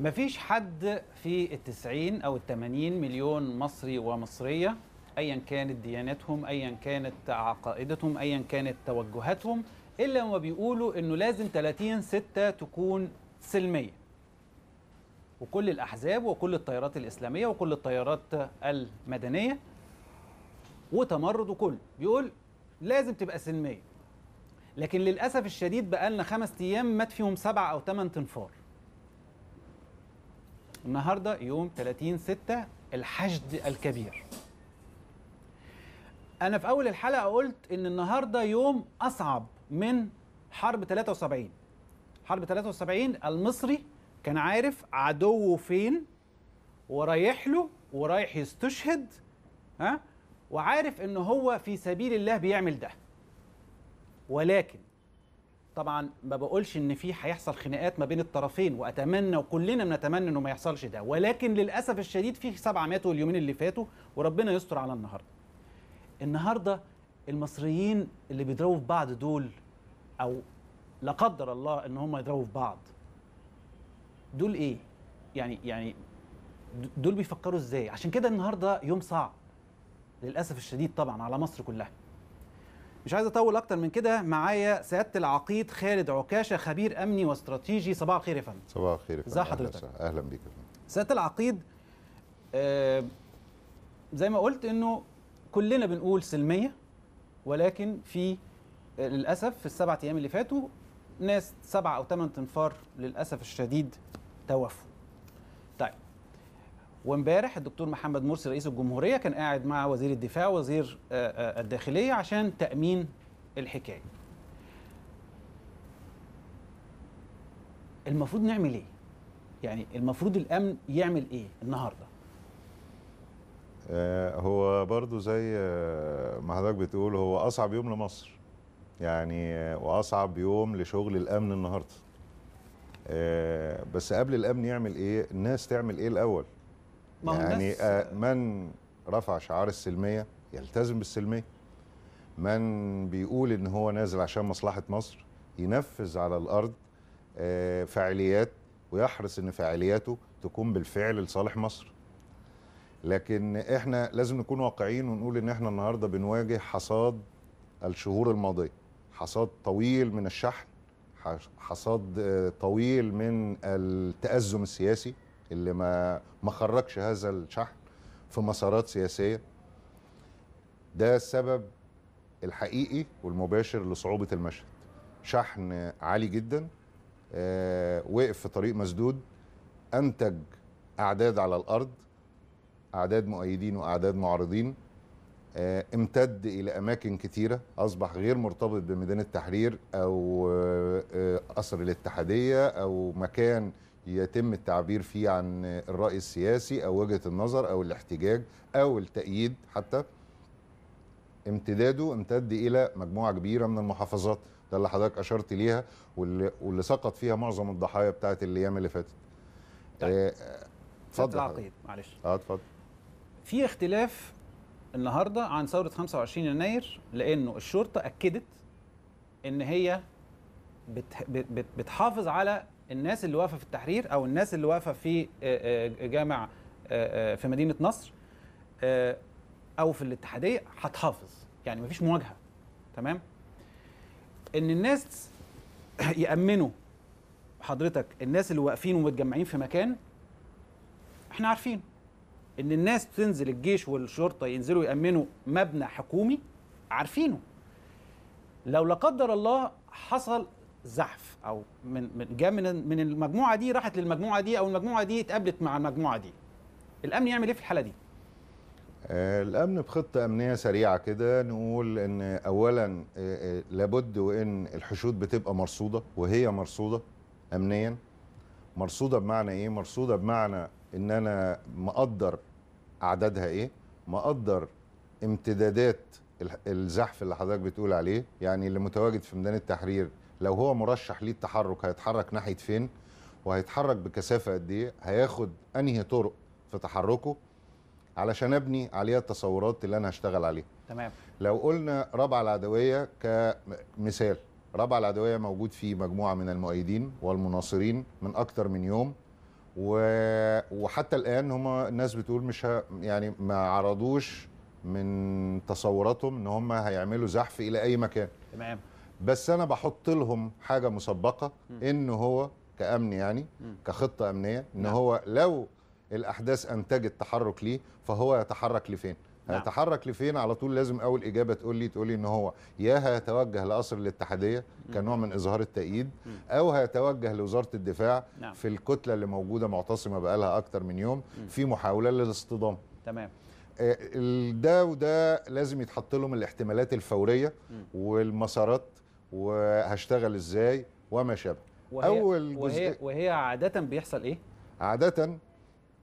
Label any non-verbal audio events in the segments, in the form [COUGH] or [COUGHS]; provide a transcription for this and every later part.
مفيش حد في التسعين أو التمانين مليون مصري ومصرية أيا كانت ديانتهم أيا كانت عقائدتهم أيا كانت توجهاتهم إلا ما بيقولوا إنه لازم 30 ستة تكون سلمية وكل الأحزاب وكل التيارات الإسلامية وكل التيارات المدنية وتمرد وكل بيقول لازم تبقى سلمية لكن للأسف الشديد بقالنا خمس أيام مات فيهم سبعة أو ثمان تنفار النهارده يوم 30 6 الحشد الكبير انا في اول الحلقه قلت ان النهارده يوم اصعب من حرب 73 حرب 73 المصري كان عارف عدوه فين ورايح له ورايح يستشهد ها وعارف ان هو في سبيل الله بيعمل ده ولكن طبعا ما بقولش ان في هيحصل خناقات ما بين الطرفين واتمنى وكلنا بنتمنى انه ما يحصلش ده ولكن للاسف الشديد في سبعه ماتوا اليومين اللي فاتوا وربنا يستر على النهارده النهارده المصريين اللي بيضربوا في بعض دول او لا قدر الله ان هم يضربوا في بعض دول ايه يعني يعني دول بيفكروا ازاي عشان كده النهارده يوم صعب للاسف الشديد طبعا على مصر كلها مش عايز اطول اكتر من كده معايا سياده العقيد خالد عكاشه خبير امني واستراتيجي صباح الخير يا فندم صباح الخير يا فندم ازي حضرتك اهلا بيك يا فندم سياده العقيد آه زي ما قلت انه كلنا بنقول سلميه ولكن في آه، للاسف في السبعة ايام اللي فاتوا ناس سبعة او ثمان انفار للاسف الشديد توفوا وامبارح الدكتور محمد مرسي رئيس الجمهوريه كان قاعد مع وزير الدفاع وزير آه، آه، الداخليه عشان تامين الحكايه المفروض نعمل ايه يعني المفروض الامن يعمل ايه النهارده آه، هو برضو زي ما حضرتك بتقول هو اصعب يوم لمصر يعني واصعب يوم لشغل الامن النهارده بس قبل الامن يعمل ايه الناس تعمل ايه الاول ما هو يعني نفس آه من رفع شعار السلميه يلتزم بالسلميه من بيقول ان هو نازل عشان مصلحه مصر ينفذ على الارض آه فعاليات ويحرص ان فعالياته تكون بالفعل لصالح مصر لكن احنا لازم نكون واقعيين ونقول ان احنا النهارده بنواجه حصاد الشهور الماضيه حصاد طويل من الشحن حصاد آه، طويل من التازم السياسي اللي ما ما خرجش هذا الشحن في مسارات سياسيه ده السبب الحقيقي والمباشر لصعوبه المشهد شحن عالي جدا آه، وقف في طريق مسدود انتج اعداد على الارض اعداد مؤيدين واعداد معارضين آه، امتد الى اماكن كثيره اصبح غير مرتبط بميدان التحرير او آه، قصر الاتحاديه او مكان يتم التعبير فيه عن الرأي السياسي أو وجهة النظر أو الاحتجاج أو التأييد حتى امتداده امتد إلى مجموعة كبيرة من المحافظات ده اللي حضرتك أشرت ليها واللي, واللي سقط فيها معظم الضحايا بتاعة الأيام اللي فاتت طيب. آه، اتفضل طيب. العقيد معلش اه اتفضل في اختلاف النهارده عن ثوره 25 يناير لانه الشرطه اكدت ان هي بتحافظ على الناس اللي واقفه في التحرير او الناس اللي واقفه في آه، آه، جامع آه، في مدينه نصر او في الاتحاديه هتحافظ يعني مفيش مواجهه تمام ان الناس [CLEARS THROAT] يامنوا حضرتك الناس اللي واقفين ومتجمعين في مكان احنا عارفين ان الناس تنزل الجيش والشرطه ينزلوا يامنوا مبنى حكومي عارفينه لو لا قدر الله حصل زحف او من من جاء من من المجموعه دي راحت للمجموعه دي او المجموعه دي اتقابلت مع المجموعه دي الامن يعمل ايه في الحاله دي آه، الامن بخطه امنيه سريعه كده نقول ان اولا آه، آه، لابد وان الحشود بتبقى مرصوده وهي مرصوده امنيا مرصوده بمعنى ايه مرصوده بمعنى ان انا مقدر اعدادها ايه مقدر امتدادات الزحف اللي حضرتك بتقول عليه يعني اللي متواجد في ميدان التحرير لو هو مرشح للتحرك هيتحرك ناحيه فين وهيتحرك بكثافه قد ايه هياخد انهي طرق في تحركه علشان ابني عليها التصورات اللي انا هشتغل عليها تمام لو قلنا رابعه العدويه كمثال رابعه العدويه موجود فيه مجموعه من المؤيدين والمناصرين من اكتر من يوم و... وحتى الان هم الناس بتقول مش ه... يعني ما عرضوش من تصوراتهم ان هم هيعملوا زحف الى اي مكان تمام بس انا بحط لهم حاجه مسبقه ان هو كامن يعني كخطه امنيه ان نعم. هو لو الاحداث انتجت تحرك ليه فهو يتحرك لفين نعم. هيتحرك لفين على طول لازم اول اجابه تقول لي تقول لي ان هو يا هيتوجه لقصر الاتحاديه كنوع من اظهار التأييد او هيتوجه لوزاره الدفاع نعم. في الكتله اللي موجوده معتصمه بقالها اكتر من يوم في محاوله للاصطدام تمام آه، ده وده لازم يتحط لهم الاحتمالات الفوريه والمسارات وهشتغل ازاي وما شابه اول وهي, وهي عاده بيحصل ايه عاده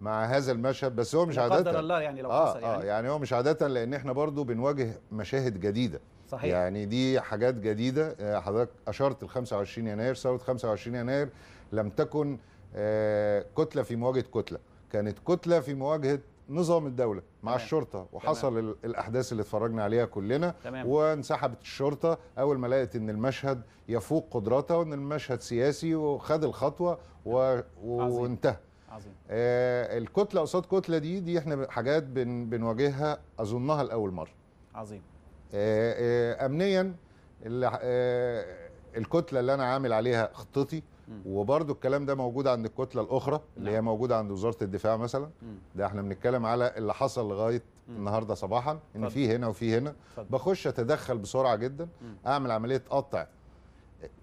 مع هذا المشهد بس هو مش عاده قدر الله يعني لو آه حصل يعني. آه يعني هو مش عاده لان احنا برضو بنواجه مشاهد جديده صحيح يعني دي حاجات جديده آه، حضرتك اشرت ل 25 يناير ثوره 25 يناير لم تكن آه، كتله في مواجهه كتله كانت كتله في مواجهه نظام الدوله مع تمام. الشرطه وحصل تمام. الاحداث اللي اتفرجنا عليها كلنا تمام. وانسحبت الشرطه اول ما لقت ان المشهد يفوق قدراتها وان المشهد سياسي وخد الخطوه و... وانتهى عظيم. آه الكتله قصاد كتله دي دي احنا حاجات بن... بنواجهها اظنها لاول مره عظيم آه آه امنيا اللي آه الكتله اللي انا عامل عليها خطتي وبرده الكلام ده موجود عند الكتله الاخرى اللي هي نعم. موجوده عند وزاره الدفاع مثلا ده احنا بنتكلم على اللي حصل لغايه النهارده صباحا ان في هنا وفي هنا بخش اتدخل بسرعه جدا اعمل عمليه قطع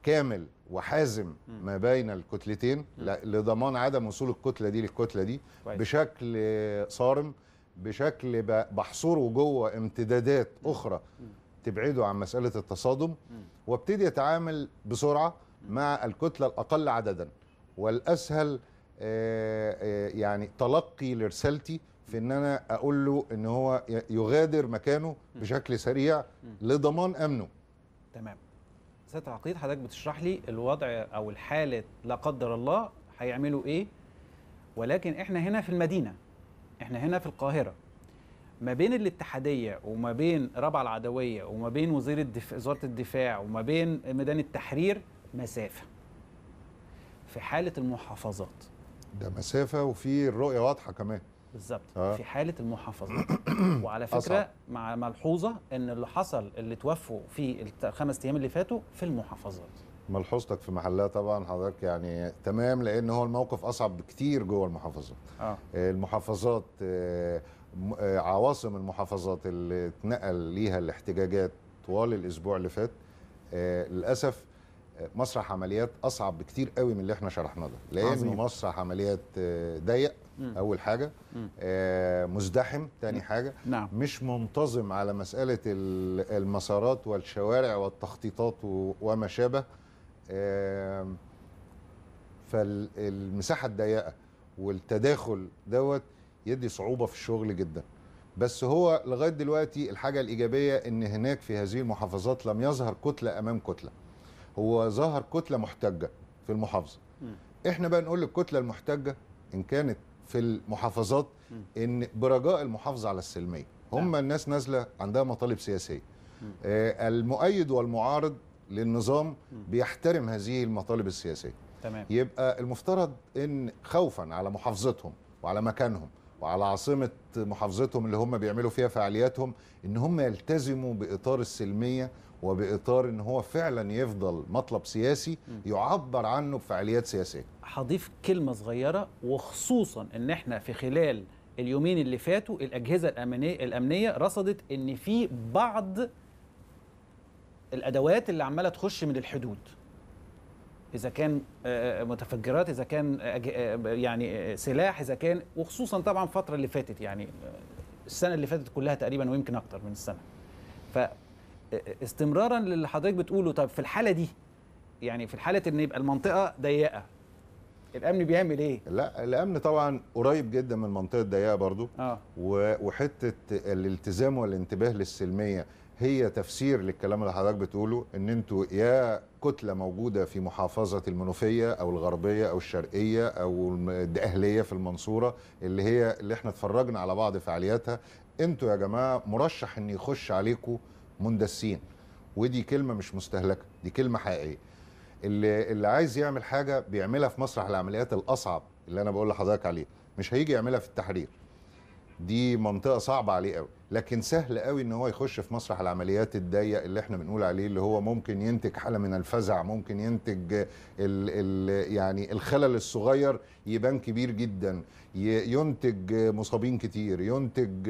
كامل وحازم ما بين الكتلتين لضمان عدم وصول الكتله دي للكتله دي بشكل صارم بشكل بحصره جوه امتدادات اخرى تبعده عن مساله التصادم وابتدي اتعامل بسرعه مع الكتلة الأقل عددا والأسهل آه، آه، يعني تلقي لرسالتي في ان انا اقول له ان هو يغادر مكانه بشكل سريع لضمان امنه تمام سياده العقيد حضرتك بتشرح لي الوضع او الحاله لا قدر الله هيعملوا ايه ولكن احنا هنا في المدينه احنا هنا في القاهره ما بين الاتحاديه وما بين رابعه العدويه وما بين وزير الدف... وزاره الدفاع وما بين ميدان التحرير مسافه في حاله المحافظات ده مسافه وفي الرؤيه واضحه كمان بالظبط آه. في حاله المحافظات [COUGHS] وعلى فكره مع ملحوظه ان اللي حصل اللي توفوا في الخمس ايام اللي فاتوا في المحافظات ملحوظتك في محلها طبعا حضرتك يعني تمام لان هو الموقف اصعب بكتير جوه آه. المحافظات آه. المحافظات آه، عواصم المحافظات اللي اتنقل ليها الاحتجاجات طوال الاسبوع اللي فات آه، للاسف مسرح عمليات اصعب بكتير قوي من اللي احنا شرحناه ده لانه مسرح عمليات آه، ضيق اول حاجه آه، مزدحم تاني حاجه نعم. مش منتظم على مساله المسارات والشوارع والتخطيطات وما شابه فالمساحه الضيقه والتداخل دوت يدي صعوبه في الشغل جدا بس هو لغايه دلوقتي الحاجه الايجابيه ان هناك في هذه المحافظات لم يظهر كتله امام كتله هو ظهر كتله محتجه في المحافظه احنا بقى نقول للكتله المحتجه ان كانت في المحافظات ان برجاء المحافظه على السلميه نعم. هم الناس نازله عندها مطالب سياسيه آه، المؤيد والمعارض للنظام بيحترم هذه المطالب السياسيه تمام. يبقى المفترض ان خوفا على محافظتهم وعلى مكانهم وعلى عاصمه محافظتهم اللي هم بيعملوا فيها فعالياتهم ان هم يلتزموا باطار السلميه وباطار ان هو فعلا يفضل مطلب سياسي يعبر عنه بفعاليات سياسيه. هضيف كلمه صغيره وخصوصا ان احنا في خلال اليومين اللي فاتوا الاجهزه الامنيه الامنيه رصدت ان في بعض الادوات اللي عماله تخش من الحدود. اذا كان آه، آه، متفجرات اذا كان آه، يعني سلاح اذا كان وخصوصا طبعا الفتره اللي فاتت يعني السنه اللي فاتت كلها تقريبا ويمكن اكتر من السنه. ف استمرارا للي حضرتك بتقوله طب في الحاله دي يعني في حاله ان يبقى المنطقه ضيقه الامن بيعمل ايه لا الامن طبعا قريب جدا من منطقه ضيقه برضو آه. وحته الالتزام والانتباه للسلميه هي تفسير للكلام اللي حضرتك بتقوله ان انتوا يا كتله موجوده في محافظه المنوفيه او الغربيه او الشرقيه او الاهليه في المنصوره اللي هي اللي احنا اتفرجنا على بعض فعالياتها انتوا يا جماعه مرشح ان يخش عليكم مندسين ودي كلمه مش مستهلكه دي كلمه حقيقيه اللي اللي عايز يعمل حاجه بيعملها في مسرح العمليات الاصعب اللي انا بقول لحضرتك عليه مش هيجي يعملها في التحرير دي منطقه صعبه عليه قوي لكن سهل قوي ان هو يخش في مسرح العمليات الضيق اللي احنا بنقول عليه اللي هو ممكن ينتج حاله من الفزع ممكن ينتج الـ الـ يعني الخلل الصغير يبان كبير جدا ينتج مصابين كتير ينتج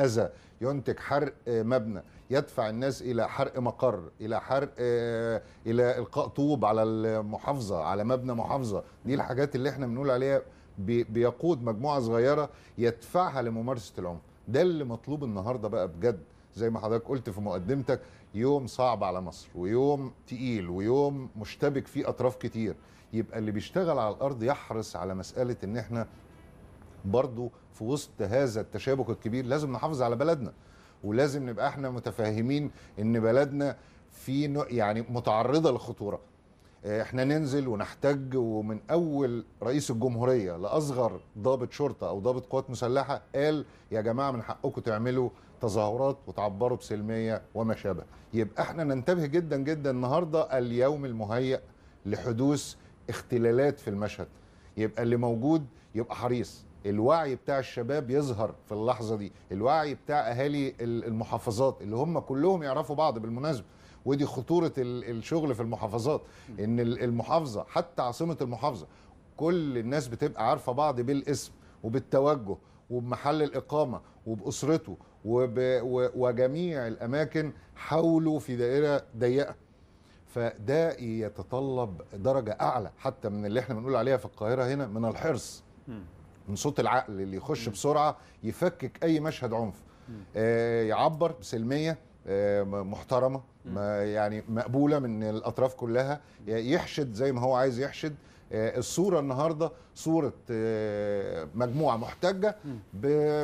اذى ينتج حرق مبنى يدفع الناس الى حرق مقر الى حرق آه، الى القاء طوب على المحافظه على مبنى محافظه دي الحاجات اللي احنا بنقول عليها بيقود مجموعه صغيره يدفعها لممارسه العنف ده اللي مطلوب النهارده بقى بجد زي ما حضرتك قلت في مقدمتك يوم صعب على مصر ويوم تقيل ويوم مشتبك فيه اطراف كتير يبقى اللي بيشتغل على الارض يحرص على مساله ان احنا برضو في وسط هذا التشابك الكبير لازم نحافظ على بلدنا ولازم نبقى احنا متفاهمين ان بلدنا في يعني متعرضه للخطوره آه، احنا ننزل ونحتج ومن اول رئيس الجمهوريه لاصغر ضابط شرطه او ضابط قوات مسلحه قال يا جماعه من حقكم تعملوا تظاهرات وتعبروا بسلميه وما شابه يبقى احنا ننتبه جدا جدا النهارده اليوم المهيأ لحدوث اختلالات في المشهد يبقى اللي موجود يبقى حريص الوعي بتاع الشباب يظهر في اللحظه دي الوعي بتاع اهالي المحافظات اللي هم كلهم يعرفوا بعض بالمناسبه ودي خطوره الشغل في المحافظات ان المحافظه حتى عاصمه المحافظه كل الناس بتبقى عارفه بعض بالاسم وبالتوجه وبمحل الاقامه وباسرته وب... وجميع الاماكن حوله في دائره ضيقه فده يتطلب درجه اعلى حتى من اللي احنا بنقول عليها في القاهره هنا من الحرص من صوت العقل اللي يخش بسرعه يفكك اي مشهد عنف آه، يعبر بسلميه آه، محترمه يعني مقبوله من الاطراف كلها يحشد زي ما هو عايز يحشد آه، الصوره النهارده صوره مجموعه محتجه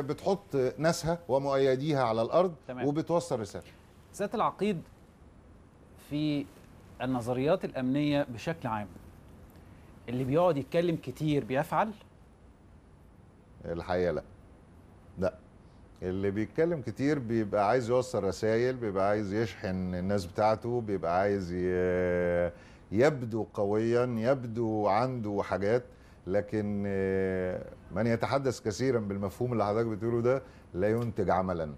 بتحط ناسها ومؤيديها على الارض تمام. وبتوصل رساله سياده العقيد في النظريات الامنيه بشكل عام اللي بيقعد يتكلم كتير بيفعل الحقيقه لا لا اللي بيتكلم كتير بيبقى عايز يوصل رسائل بيبقى عايز يشحن الناس بتاعته بيبقى عايز يبدو قويا يبدو عنده حاجات لكن من يتحدث كثيرا بالمفهوم اللي حضرتك بتقوله ده لا ينتج عملا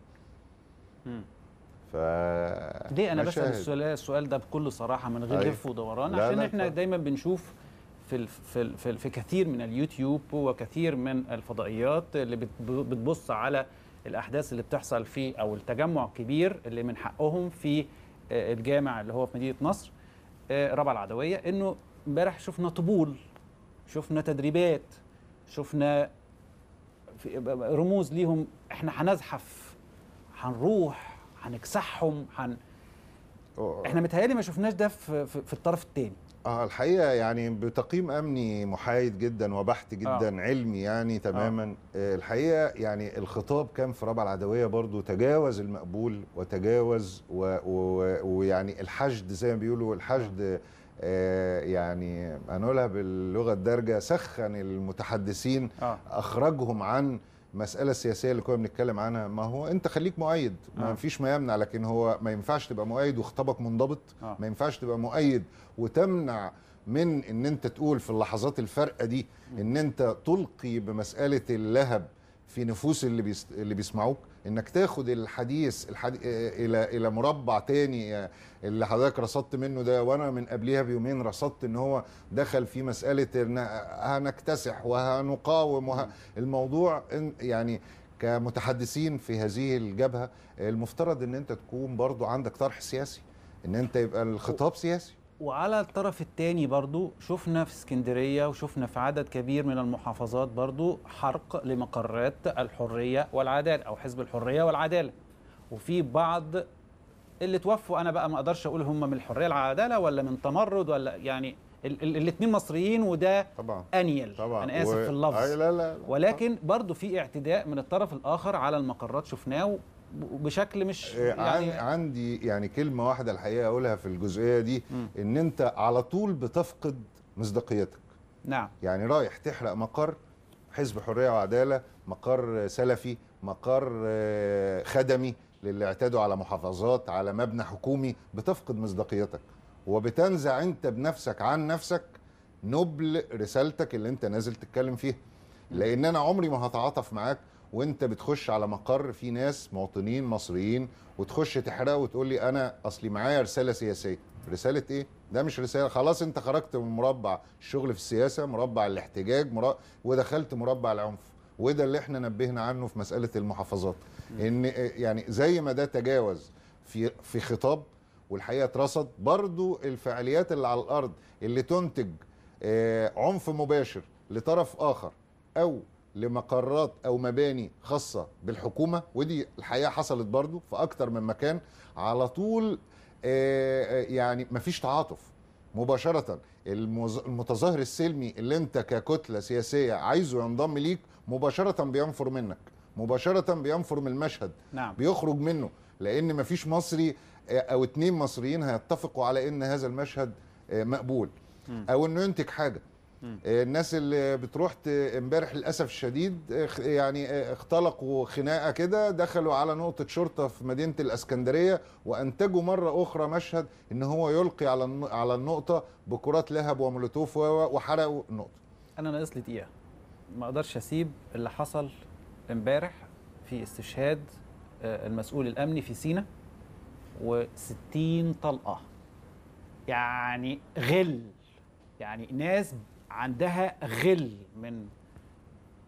ف ليه انا بسال السؤال السؤال ده بكل صراحه من غير لف أيوه. ودوران عشان احنا دايما بنشوف في في في, في كثير من اليوتيوب وكثير من الفضائيات اللي بتبص على الاحداث اللي بتحصل في او التجمع الكبير اللي من حقهم في آه، الجامع اللي هو في مدينه نصر آه، رابعه العدويه انه امبارح شفنا طبول شفنا تدريبات شفنا رموز ليهم احنا هنزحف هنروح هنكسحهم هن... احنا متهيألي ما شفناش ده في, في الطرف الثاني اه الحقيقه يعني بتقييم امني محايد جدا وبحت آه. جدا آه. علمي يعني آه. تماما آه. الحقيقه يعني الخطاب كان في رابعه العدويه برضو تجاوز المقبول وتجاوز ويعني الحشد زي ما بيقولوا الحشد آه. آه يعني هنقولها باللغه الدارجه سخن المتحدثين آه. اخرجهم عن المساله السياسيه اللي كنا بنتكلم عنها ما هو انت خليك مؤيد ما آه. فيش ما يمنع لكن هو ما ينفعش تبقى مؤيد وخطابك منضبط آه. ما ينفعش تبقى مؤيد وتمنع من ان انت تقول في اللحظات الفارقه دي ان انت تلقي بمساله اللهب في نفوس اللي بيس... اللي بيسمعوك انك تاخد الحديث الحدي... الى الى مربع تاني آه، اللي حضرتك رصدت منه ده وانا من قبلها بيومين رصدت ان هو دخل في مساله ان هنكتسح وهنقاوم وه... الموضوع يعني كمتحدثين في هذه الجبهه المفترض ان انت تكون برضو عندك طرح سياسي ان انت يبقى الخطاب سياسي وعلى الطرف الثاني برضو شفنا في اسكندريه وشفنا في عدد كبير من المحافظات برضو حرق لمقرات الحريه والعداله او حزب الحريه والعداله وفي بعض اللي توفوا انا بقى ما اقدرش اقول هم من الحريه العداله ولا من تمرد ولا يعني الاثنين مصريين وده طبعا انيل طبعا انا اسف و... في اللفظ لا لا لا. ولكن برضو في اعتداء من الطرف الاخر على المقرات شفناه بشكل مش آه، يعني عندي يعني كلمه واحده الحقيقه اقولها في الجزئيه دي م. ان انت على طول بتفقد مصداقيتك نعم يعني رايح تحرق مقر حزب حريه وعداله مقر سلفي مقر آه، خدمي للي اعتادوا على محافظات على مبنى حكومي بتفقد مصداقيتك وبتنزع انت بنفسك عن نفسك نبل رسالتك اللي انت نازل تتكلم فيها لان انا عمري ما هتعاطف معاك وانت بتخش على مقر في ناس مواطنين مصريين وتخش تحرقه وتقول لي انا اصلي معايا رساله سياسيه رساله ايه ده مش رساله خلاص انت خرجت من مربع الشغل في السياسه مربع الاحتجاج مربع ودخلت مربع العنف وده اللي احنا نبهنا عنه في مساله المحافظات ان إيه، يعني زي ما ده تجاوز في في خطاب والحقيقه اترصد برضو الفعاليات اللي على الارض اللي تنتج آه، عنف مباشر لطرف اخر او لمقرات او مباني خاصه بالحكومه ودي الحقيقه حصلت برضو في اكتر من مكان على طول آه، آه، يعني مفيش تعاطف مباشره المتظاهر السلمي اللي انت ككتله سياسيه عايزه ينضم ليك مباشره بينفر منك مباشره بينفر من المشهد نعم. بيخرج منه لان مفيش مصري آه، او اتنين مصريين هيتفقوا على ان هذا المشهد مقبول او انه ينتج حاجه آه، الناس اللي بتروح امبارح للاسف الشديد آه، آه، يعني اختلقوا خناقه كده دخلوا على نقطه شرطه في مدينه الاسكندريه وانتجوا مره اخرى مشهد ان هو يلقي على على النقطه بكرات لهب ومولوتوف وحرقوا النقطه. انا ناقص لي دقيقه ما اقدرش اسيب اللي حصل امبارح في استشهاد المسؤول الامني في سينا و60 طلقه يعني غل يعني ناس عندها غل من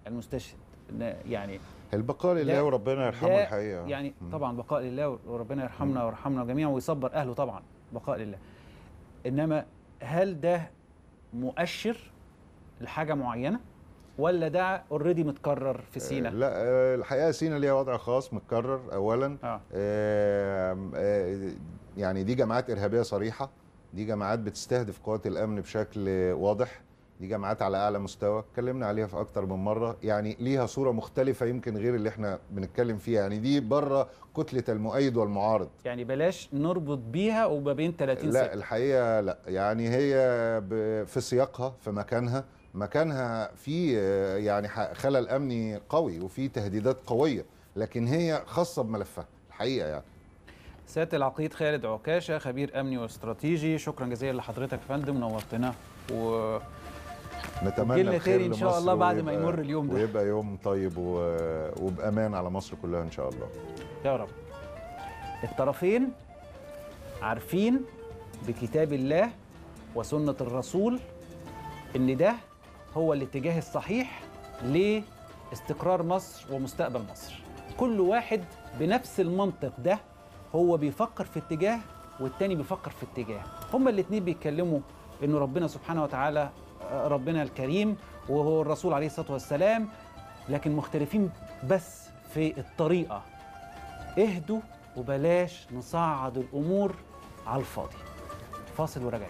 المستشهد يعني البقاء لله وربنا يرحمه الحقيقه يعني م. طبعا بقاء لله وربنا يرحمنا ويرحمنا جميعا ويصبر اهله طبعا بقاء لله انما هل ده مؤشر لحاجه معينه ولا ده اوريدي متكرر في سينا؟ آه، لا آه، الحقيقه سينا ليها وضع خاص متكرر اولا آه. آه, آه يعني دي جماعات ارهابيه صريحه دي جماعات بتستهدف قوات الامن بشكل واضح دي جامعات على اعلى مستوى اتكلمنا عليها في اكتر من مره يعني ليها صوره مختلفه يمكن غير اللي احنا بنتكلم فيها يعني دي بره كتله المؤيد والمعارض يعني بلاش نربط بيها وما بين 30 سنه لا الحقيقه لا يعني هي في سياقها في مكانها مكانها في يعني خلل امني قوي وفي تهديدات قويه لكن هي خاصه بملفها الحقيقه يعني سياده العقيد خالد عكاشه خبير امني واستراتيجي شكرا جزيلا لحضرتك يا فندم نورتنا و نتمنى خير ان شاء الله بعد ما يمر اليوم ده ويبقى يوم طيب و... وبامان على مصر كلها ان شاء الله يا رب الطرفين عارفين بكتاب الله وسنه الرسول ان ده هو الاتجاه الصحيح لاستقرار مصر ومستقبل مصر كل واحد بنفس المنطق ده هو بيفكر في اتجاه والتاني بيفكر في اتجاه هما الاتنين بيتكلموا ان ربنا سبحانه وتعالى ربنا الكريم وهو الرسول عليه الصلاة والسلام لكن مختلفين بس في الطريقة اهدوا وبلاش نصعد الأمور على الفاضي فاصل وراجعين